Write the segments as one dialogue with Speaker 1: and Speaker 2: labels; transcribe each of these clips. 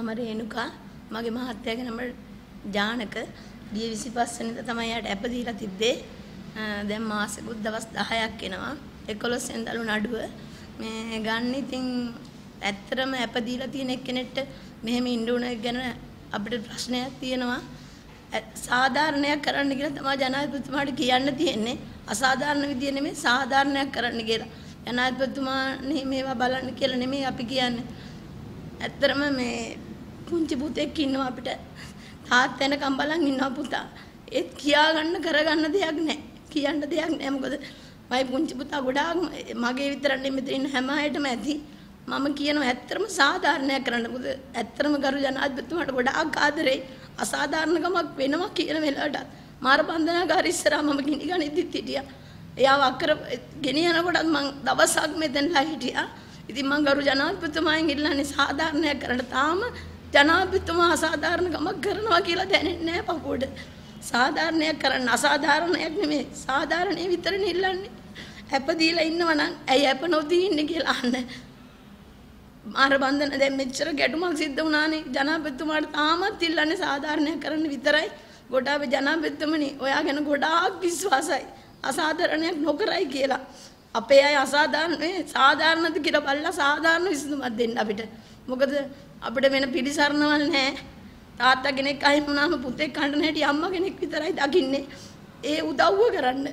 Speaker 1: මම රේණුකා මගේ මහත්තයාගේ නම ජානක දිය 25 වෙනිදා තමයි යාට ඇප දීලා තිබ්බේ දැන් මාසෙකුත් දවස් 10ක් එනවා 11 වෙනිදාලු නඩුව මේ ගන්න ඉතින් ඇත්තටම ඇප දීලා තියෙන එක්කෙනෙක්ට මෙහෙම ඉන්න උන ගැන අපිට ප්‍රශ්නයක් තියෙනවා සාධාරණයක් කරන්න කියලා තමයි ජනාධිපතිතුමාට කියන්න තියෙන්නේ අසාධාරණ විදිය නෙමෙයි සාධාරණයක් කරන්න කියලා ජනාධිපතිතුමා මේවා බලන්න කියලා නෙමෙයි අපි කියන්නේ ඇත්තටම මේ පුංචි පුතෙක් ඉන්නවා අපිට. තාත් වෙනකම් බලන් ඉන්නවා පුතා. ඒත් කියා ගන්න කරගන්න දෙයක් නැහැ. කියන්න දෙයක් නැහැ. මොකද මයි පුංචි පුතා ගොඩාක් මගේ විතරක් නෙමෙයි ඉන්න හැම අයටම ඇති. මම කියනවා ඇත්තටම සාධාරණයක් කරන්න. මොකද ඇත්තටම ගරු ජනාධිපතිතුමාට ගොඩාක් ආදරේ. අසාධාරණකමක් වෙනවා කියන වෙලාවට මාර බන්ධනාගාර ඉස්සරහා මම ගිනිගනිද්දිත් හිටියා. එයාව අක්කර ගෙන යනකොටත් මම දවසක් මෙතනලා හිටියා. ඉතින් මම ගරු ජනාධිපතිතුමාගෙන් ඉල්ලන්නේ සාධාරණයක් කරන්න. තාම ජනාධිපතිතුමා අසාධාරණ ගමක් කරනවා කියලා දැනෙන්නේ නැහැ පපුවට. සාධාරණයක් කරන්න අසාධාරණයක් නෙමෙයි සාධාරණේ විතරනේ ඉල්ලන්නේ. ඇප දීලා ඉන්නවා නම් ඇයි ඇප නොදී ඉන්නේ කියලා අහන්න. මාර බන්ධන දැන් මෙච්චර ගැටුමක් සිද්ධ වුණානේ ජනාධිපතිතුමාට තාමත් ඉල්ලන්නේ සාධාරණයක් කරන්න විතරයි. ගොඩාවේ ජනාධිපතිතුමනි ඔයා ගැන ගොඩාක් විශ්වාසයි. අසාධාරණයක් නොකරයි කියලා. අපේ අය අසාධාරණ සාධාරණද කියලා බලලා සාධාරණ විසඳුමක් දෙන්න අපිට. මොකද අපිට වෙන පිළිසරණවල් නැහැ. තාත්තා කෙනෙක් අහිමි වුණාම පුතෙක් කන්න හැටි අම්මා කෙනෙක් විතරයි දකින්නේ.
Speaker 2: ඒ උදව්ව කරන්න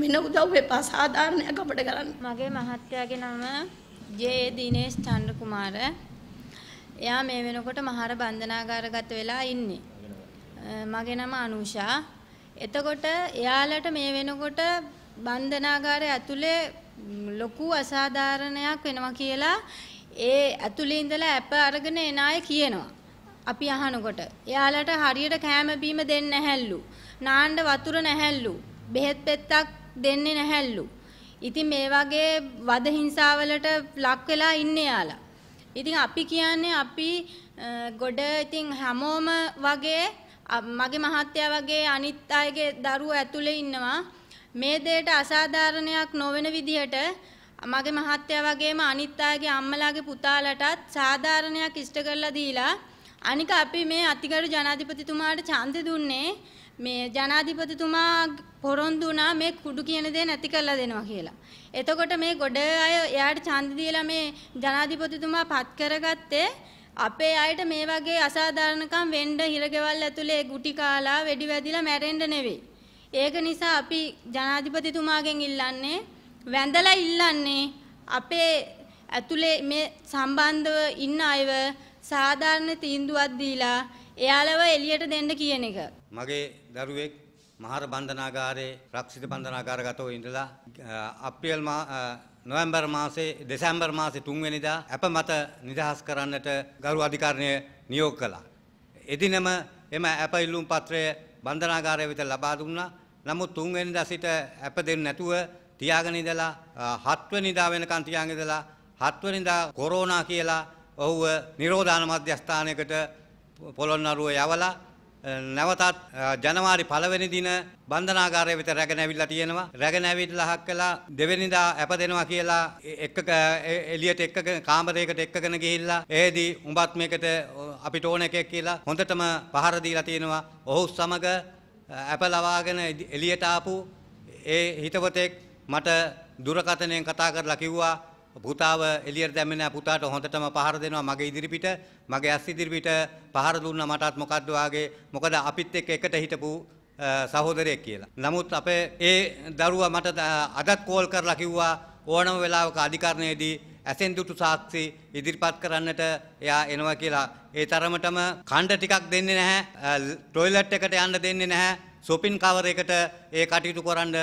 Speaker 2: වෙන උදව් එපා සාධාරණයක් අපිට කරන්න. මගේ මහත්තයාගේ නම ජේ දිනේෂ් චන්ද්‍ර කුමාර. එයා මේ වෙනකොට මහර බන්ධනාගාරගත වෙලා ඉන්නේ. මගේ නම අනුෂා. එතකොට එයාලට මේ වෙනකොට බන්ධනාගාරය ඇතුලේ ලොකු අසාධාරණයක් වෙනවා කියලා ඒ ඇතුලේ ඉඳලා ඇප අරගෙන එන අය කියනවා. අපි අහනකොට එයාලට හරියට කෑම බීම දෙන්නේ නැහැලු. නාන්න වතුර නැහැලු. බෙහෙත් පෙත්තක් දෙන්නේ නැහැලු. ඉතින් මේ වගේ වද හිංසාවලට ලක් වෙලා ඉන්නේ යාලා. ඉතින් අපි කියන්නේ අපි ගොඩ ඉතින් හැමෝම වගේ මගේ මහත්තයා වගේ අනිත් අයගේ දරුවෝ ඇතුලේ ඉන්නවා. මේ දෙයට අසාධාරණයක් නොවන විදිහට මගේ මහත්තයා වගේම අනිත් අයගේ අම්මලාගේ පුතාලටත් සාධාරණයක් ඉෂ්ට කරලා දීලා අනික අපි මේ අතිගරු ජනාධිපතිතුමාට ඡන්දෙ දුන්නේ මේ ජනාධිපතිතුමා පොරොන්දු වුණා මේ කුඩු කියන දේ නැති කරලා දෙනවා කියලා. එතකොට මේ ගොඩ අය එයාට ඡන්දෙ දීලා මේ ජනාධිපතිතුමා පත් කරගත්තේ අපේ අයට මේ වගේ අසාධාරණකම් වෙන්න හිරගෙවල් ඇතුලේ ගුටි කාලා වෙඩි වැදිලා මැරෙන්න නෙවෙයි. ඒක නිසා අපි ජනාධිපතිතුමාගෙන් ඉල්ලන්නේ වැඳලා ඉල්ලන්නේ අපේ ඇතුලේ මේ සම්බන්ධව ඉන්න අයව සාධාරණ තීන්දුවක් දීලා එයාලව එළියට දෙන්න කියන එක.
Speaker 3: මගේ දරුවෙක් මහර බන්ධනාගාරයේ රක්ෂිත බන්ධනාගාරගතව ඉඳලා අප්‍රේල් නොවැම්බර් මාසේ දෙසැම්බර් මාසේ 3 වෙනිදා අප මත නිදහස් කරන්නට ගරු අධිකරණය නියෝග කළා. එදිනම එම අප ඉල්ලුම් පත්‍රය බන්ධනාගාරය වෙත ලබා දුන්නා. නමුත් 3 වෙනිදා සිට අප දෙන්නේ නැතුව තියාගෙන ඉඳලා හත්වෙනිදා වෙනකන් තියාගෙන ඉඳලා හත්වෙනිදා කොරෝනා කියලා ඔහුව නිරෝධාන මධ්‍යස්ථානයකට පොළොන්නරුව යවලා නැවතත් ජනවාරි පළවෙනි දින බන්ධනාගාරය වෙත රැගෙන ඇවිල්ලා තියෙනවා. රැගෙන ඇවිල්ලා හක් කළා දෙවෙනිදා ඇපදෙනවා කියලා එක්ක එළියට එක්කගෙන කාමරයකට එක්කගෙන ගිහිල්ලා ඒදී උඹත් මේකට අපිට ඕන එකක් කියලා හොඳටම පහර දීලා තියෙනවා. ඔහු සමග ඇප ලවාගෙන එළියට ආපු ඒ හිතවතෙක් මට දුරකථනයෙන් කතා කරලා කිව්වා පුතාව එළියට දැම්මේ නැහැ පුතාට හොඳටම පහර දෙනවා මගේ ඉදිරිපිට මගේ ඇස් ඉදිරිපිට පහර දුන්නා මටත් මොකද්ද වාගේ මොකද අපිත් එක්ක එකට හිටපු සහෝදරයෙක් කියලා. නමුත් අපේ ඒ දරුවා මට අදත් කෝල් කරලා කිව්වා ඕනම වෙලාවක අධිකරණයේදී ඇසෙන් දුටු සාක්ෂි ඉදිරිපත් කරන්නට එයා එනවා කියලා. ඒ තරමටම කණ්ඩ ටිකක් දෙන්නේ නැහැ. ටොයිලට් එකට යන්න දෙන්නේ නැහැ. ෂොපින් කවරයකට ඒ කටයුතු කරන්න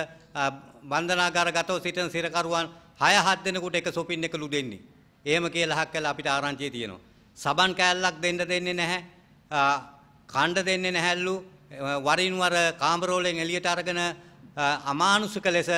Speaker 3: බන්ධනාගාරගතව සිටින සිරකරුවන් 6 7 දෙනෙකුට එක සොපින් එකලු දෙන්නේ. එහෙම කියලා හක් කළා අපිට ආරංචියේ තියෙනවා. සබන් කෑල්ලක් දෙන්න දෙන්නේ නැහැ. කණ්ඩ දෙන්නේ නැහැලු. වරින් වර කාමරෝලෙන් එළියට අරගෙන අමානුෂික ලෙස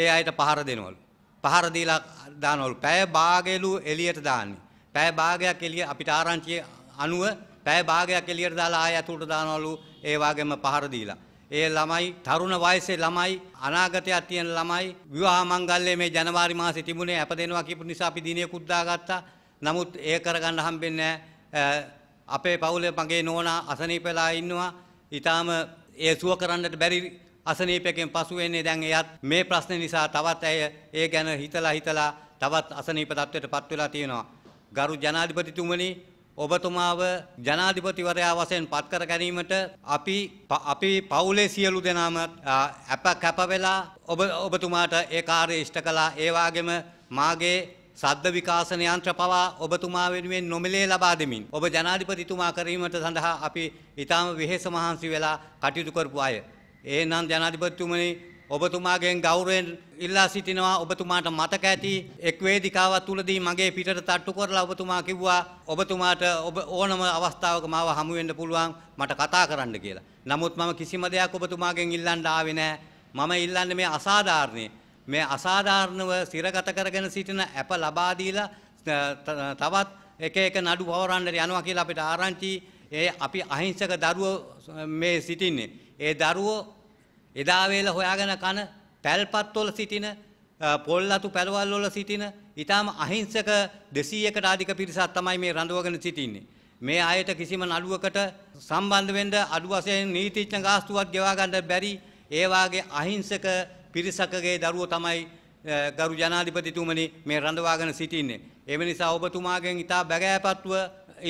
Speaker 3: ඒ අයට පහර දෙනවලු. පහර දීලා දානවලු. පැය භාගයලු එළියට දාන්නේ. පැය භාගයක් එළිය අපිට ආරංචියේ අනුව පැය භාගයක් එළියට දාලා ආය ඇතුළට දානවලු ඒ වගේම පහර දීලා. ඒ ළමයි තරුණ වයසේ ළමයි අනාගතයක් තියෙන ළමයි විවාහ මංගල්‍යයේ මේ ජනවාරි මාසේ තිබුණේ අපදෙනවා කියපු නිසා අපි දිනයකුත් දාගත්තා. නමුත් ඒ කරගන්න හම්බෙන්නේ අපේ පවුලේ මගේ නෝනා අසනීපලා ඉන්නවා. ඊටාම ඒ සුව කරන්නට බැරි අසනීපයෙන් පසු වෙන්නේ දැන් එයත් මේ ප්‍රශ්නේ නිසා තවත් ඇය ඒ ගැන හිතලා හිතලා තවත් අසනීප තත්ත්වයට පත් වෙලා තියෙනවා. ගරු ජනාධිපතිතුමනි ඔබතුමාව ජනාධිපතිවරයා වශයෙන් පත්කර ගැනීමට අපි අපි පවුලේ සියලු දෙනාම අප කැප වෙලා ඔබ ඔබතුමාට ඒ කාර්යය ඉෂ්ට කළා ඒ වගේම මාගේ සද්ද විකාශන යන්ත්‍ර පවා ඔබතුමා වෙනුවෙන් නොමිලේ ලබා දෙමින් ඔබ ජනාධිපතිතුමා කිරීමට සඳහා අපි ඊටාම වෙහෙස මහන්සි වෙලා කටයුතු කරපු අය. එහෙනම් ජනාධිපතිතුමනි ඔබතුමාගෙන් ගෞරවයෙන් ඉල්ලා සිටිනවා ඔබතුමාට මතක ඇති එක් වේදිකාවක් තුලදී මගේ පිටට තට්ටු කරලා ඔබතුමා කිව්වා ඔබතුමාට ඔබ ඕනම අවස්ථාවක මාව හමු වෙන්න පුළුවන් මට කතා කරන්න කියලා. නමුත් මම කිසිම දෙයක් ඔබතුමාගෙන් ඉල්ලන්න ආවේ නැහැ. මම ඉල්ලන්නේ මේ අසාධාරණේ මේ අසාධාරණව සිරගත කරගෙන සිටින ඇප ලබා දීලා තවත් එක එක නඩු පවරන්නට යනවා කියලා අපිට ආරංචි ඒ අපි අහිංසක දරුවෝ මේ සිටින්නේ. ඒ දරුවෝ එදා වේල හොයාගෙන කන පැල්පත්වල සිටින පොල්ලතු පැලවල් වල සිටින ඊටාම අහිංසක 200කට අධික පිරිසක් තමයි මේ රඳවගෙන සිටින්නේ. මේ ආයත කිසිම නඩුවකට සම්බන්ධ වෙන්න අඩු වශයෙන් නීතිඥ ගාස්තුවක් ගෙවා ගන්න බැරි ඒ වාගේ අහිංසක පිරිසකගේ දරුවෝ තමයි ගරු ජනාධිපතිතුමනි මේ රඳවාගෙන සිටින්නේ. එම නිසා ඔබතුමාගෙන් ඉතා බැගෑපත්ව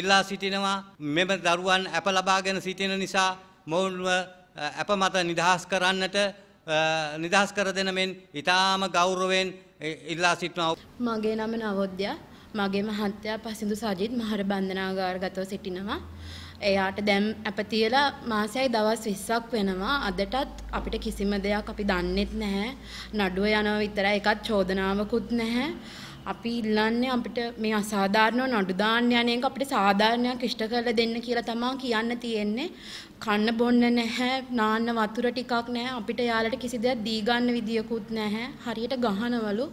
Speaker 3: ඉල්ලා සිටිනවා මෙම දරුවන් ඇප ලබාගෙන සිටින නිසා මොවුන්ව අප මත නිදහස් කරන්නට නිදහස් කර දෙන මෙන් ඉතාම ගෞරවෙන් ඉල්ලා සිටනාව.
Speaker 4: මගේ නම නවොද්‍යා මගේ මහත්තයා පසිදු සජීත් මහර බන්ධනාගාර ගතව සිටිනවා. එයාට දැම් අප තියලා මාසයයි දවස් විස්සක් වෙනවා අදටත් අපිට කිසිම දෙයක් අපි දන්නෙත් නැහැ නඩුව යනව විතර එකත් චෝදනාවකුත් නැහැ අපි ඉල්ලන්නේ අපිට මේ අසාධාරණව නඩු දාන්න යන එක අපිට සාධාරණයක් ඉෂ්ට කරලා දෙන්න කියලා තමයි කියන්න තියෙන්නේ. කන්න බොන්න නැහැ, නාන්න වතුර ටිකක් නැහැ. අපිට යාලට කිසි දෙයක් දී ගන්න විදියකුත් නැහැ. හරියට ගහනවලු.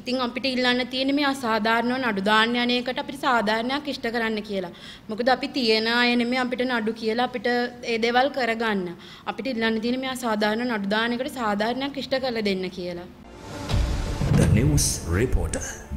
Speaker 4: ඉතින් අපිට ඉල්ලන්න තියෙන්නේ මේ අසාධාරණව නඩු දාන්න යන එකට අපිට සාධාරණයක් ඉෂ්ට කරන්න කියලා. මොකද අපි තියන අය නෙමෙයි අපිට නඩු කියලා අපිට ඒ දේවල් කරගන්න. අපිට ඉල්ලන්න තියෙන්නේ මේ අසාධාරණ නඩු දාන එකට සාධාරණයක් ඉෂ්ට කරලා දෙන්න කියලා. The news reporter